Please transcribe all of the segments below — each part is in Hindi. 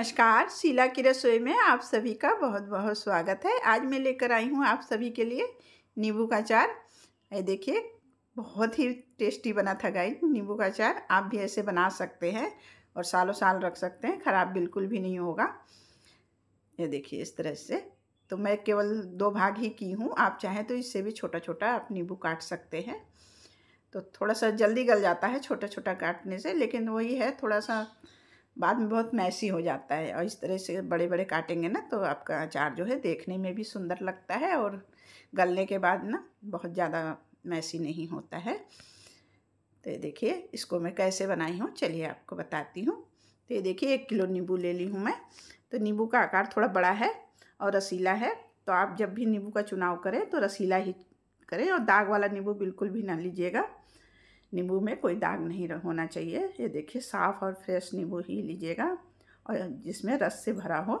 नमस्कार शीला की रसोई में आप सभी का बहुत बहुत स्वागत है आज मैं लेकर आई हूँ आप सभी के लिए नींबू का अचार ये देखिए बहुत ही टेस्टी बना था गाई नींबू का अचार आप भी ऐसे बना सकते हैं और सालों साल रख सकते हैं ख़राब बिल्कुल भी नहीं होगा ये देखिए इस तरह से तो मैं केवल दो भाग ही की हूँ आप चाहें तो इससे भी छोटा छोटा आप नींबू काट सकते हैं तो थोड़ा सा जल्दी गल जाता है छोटा छोटा काटने से लेकिन वही है थोड़ा सा बाद में बहुत मैसी हो जाता है और इस तरह से बड़े बड़े काटेंगे ना तो आपका अचार जो है देखने में भी सुंदर लगता है और गलने के बाद ना बहुत ज़्यादा मैसी नहीं होता है तो देखिए इसको मैं कैसे बनाई हूँ चलिए आपको बताती हूँ तो ये देखिए एक किलो नींबू ले ली हूँ मैं तो नींबू का आकार थोड़ा बड़ा है और रसीला है तो आप जब भी नींबू का चुनाव करें तो रसीला ही करें और दाग वाला नींबू बिल्कुल भी ना लीजिएगा नींबू में कोई दाग नहीं होना चाहिए ये देखिए साफ़ और फ्रेश नींबू ही लीजिएगा और जिसमें रस से भरा हो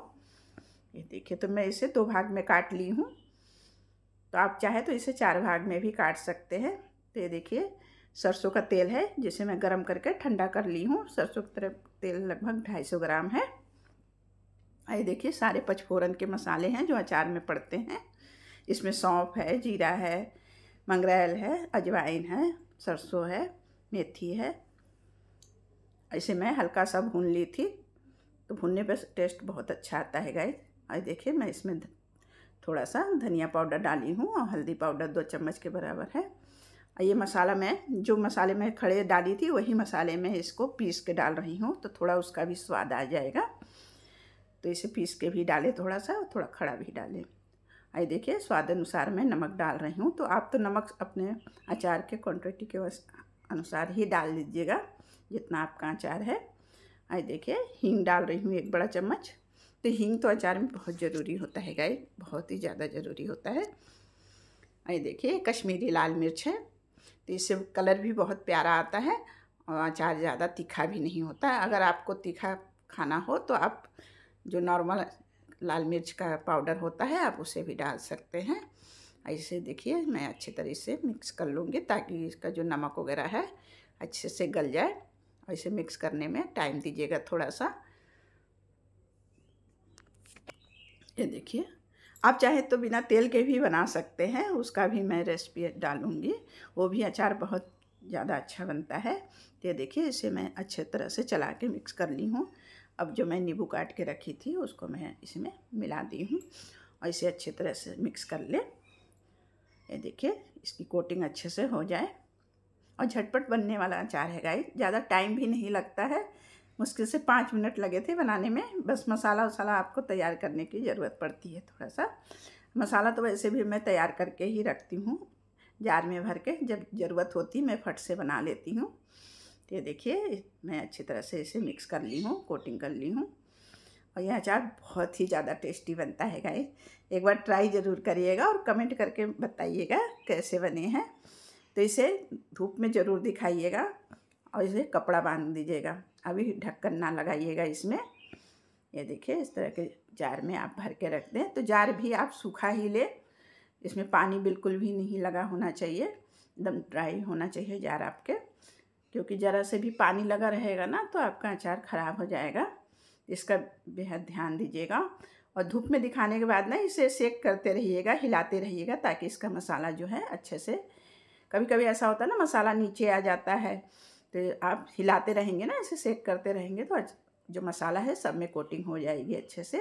ये देखिए तो मैं इसे दो भाग में काट ली हूँ तो आप चाहे तो इसे चार भाग में भी काट सकते हैं तो ये देखिए सरसों का तेल है जिसे मैं गरम करके ठंडा कर ली हूँ सरसों का तेल लगभग ढाई सौ ग्राम है ये देखिए सारे पचफोरन के मसाले हैं जो अचार में पड़ते हैं इसमें सौंफ है जीरा है मंगरेल है अजवाइन है सरसों है मेथी है ऐसे मैं हल्का सा भून ली थी तो भूनने पर टेस्ट बहुत अच्छा आता है गाइस और देखिए मैं इसमें थोड़ा सा धनिया पाउडर डाली हूँ और हल्दी पाउडर दो चम्मच के बराबर है और ये मसाला मैं जो मसाले में खड़े डाली थी वही मसाले में इसको पीस के डाल रही हूँ तो थोड़ा उसका भी स्वाद आ जाएगा तो इसे पीस के भी डालें थोड़ा सा और थोड़ा खड़ा भी डालें आइए देखिए स्वाद अनुसार मैं नमक डाल रही हूँ तो आप तो नमक अपने अचार के क्वान्टिटी के अनुसार ही डाल लीजिएगा जितना आपका अचार है आइए देखिए हींग डाल रही हूँ एक बड़ा चम्मच तो हींग तो अचार में बहुत ज़रूरी होता है गाय बहुत ही ज़्यादा ज़रूरी होता है आइए देखिए कश्मीरी लाल मिर्च है तो इससे कलर भी बहुत प्यारा आता है और अचार ज़्यादा तीखा भी नहीं होता अगर आपको तीखा खाना हो तो आप जो नॉर्मल लाल मिर्च का पाउडर होता है आप उसे भी डाल सकते हैं ऐसे देखिए मैं अच्छे तरीके से मिक्स कर लूँगी ताकि इसका जो नमक वगैरह है अच्छे से गल जाए ऐसे मिक्स करने में टाइम दीजिएगा थोड़ा सा ये देखिए आप चाहे तो बिना तेल के भी बना सकते हैं उसका भी मैं रेसिपी डालूँगी वो भी अचार बहुत ज़्यादा अच्छा बनता है तो ये देखिए इसे मैं अच्छे तरह से चला के मिक्स कर ली हूँ अब जो मैं नींबू काट के रखी थी उसको मैं इसमें मिला दी हूँ और इसे अच्छी तरह से मिक्स कर ले ये देखिए इसकी कोटिंग अच्छे से हो जाए और झटपट बनने वाला अचार है गाय ज़्यादा टाइम भी नहीं लगता है मुश्किल से पाँच मिनट लगे थे बनाने में बस मसाला वसाला आपको तैयार करने की ज़रूरत पड़ती है थोड़ा सा मसाला तो वैसे भी मैं तैयार करके ही रखती हूँ जार में भर के जब ज़रूरत होती मैं फट से बना लेती हूँ तो ये देखिए मैं अच्छी तरह से इसे मिक्स कर ली हूँ कोटिंग कर ली हूँ और यह अचार बहुत ही ज़्यादा टेस्टी बनता है गाइस एक बार ट्राई ज़रूर करिएगा और कमेंट करके बताइएगा कैसे बने हैं तो इसे धूप में ज़रूर दिखाइएगा और इसे कपड़ा बांध दीजिएगा अभी ढक्कन ना लगाइएगा इसमें ये देखिए इस तरह के जार में आप भर के रख दें तो जार भी आप सूखा ही ले इसमें पानी बिल्कुल भी नहीं लगा होना चाहिए एकदम ड्राई होना चाहिए जार आपके क्योंकि ज़रा से भी पानी लगा रहेगा ना तो आपका अचार ख़राब हो जाएगा इसका बेहद ध्यान दीजिएगा और धूप में दिखाने के बाद ना इसे सेक करते रहिएगा हिलाते रहिएगा ताकि इसका मसाला जो है अच्छे से कभी कभी ऐसा होता है ना मसाला नीचे आ जाता है तो आप हिलाते रहेंगे ना इसे सेक करते रहेंगे तो जो मसाला है सब में कोटिंग हो जाएगी अच्छे से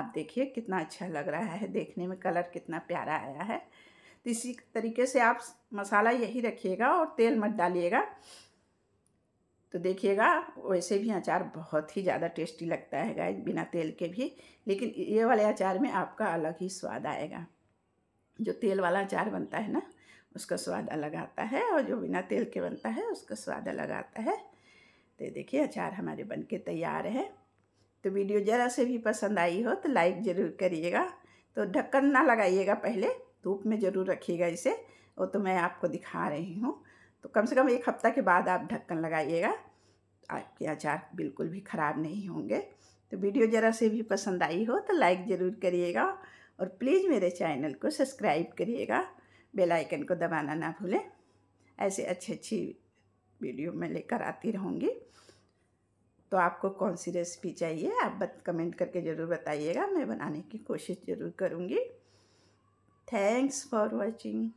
आप देखिए कितना अच्छा लग रहा है देखने में कलर कितना प्यारा आया है तो इसी तरीके से आप मसाला यही रखिएगा और तेल मत डालिएगा तो देखिएगा वैसे भी अचार बहुत ही ज़्यादा टेस्टी लगता है गाय बिना तेल के भी लेकिन ये वाले अचार में आपका अलग ही स्वाद आएगा जो तेल वाला अचार बनता है ना उसका स्वाद अलग आता है और जो बिना तेल के बनता है उसका स्वाद अलग आता है तो देखिए अचार हमारे बन के तैयार है तो वीडियो ज़रा से भी पसंद आई हो तो लाइक ज़रूर करिएगा तो ढक्कन ना लगाइएगा पहले धूप में ज़रूर रखिएगा इसे वो तो मैं आपको दिखा रही हूँ तो कम से कम एक हफ्ता के बाद आप ढक्कन लगाइएगा आपके अचार बिल्कुल भी ख़राब नहीं होंगे तो वीडियो ज़रा से भी पसंद आई हो तो लाइक ज़रूर करिएगा और प्लीज़ मेरे चैनल को सब्सक्राइब करिएगा बेल आइकन को दबाना ना भूलें ऐसे अच्छी अच्छी वीडियो मैं लेकर आती रहूँगी तो आपको कौन सी रेसिपी चाहिए आप बत, कमेंट करके ज़रूर बताइएगा मैं बनाने की कोशिश ज़रूर करूँगी थैंक्स फॉर वॉचिंग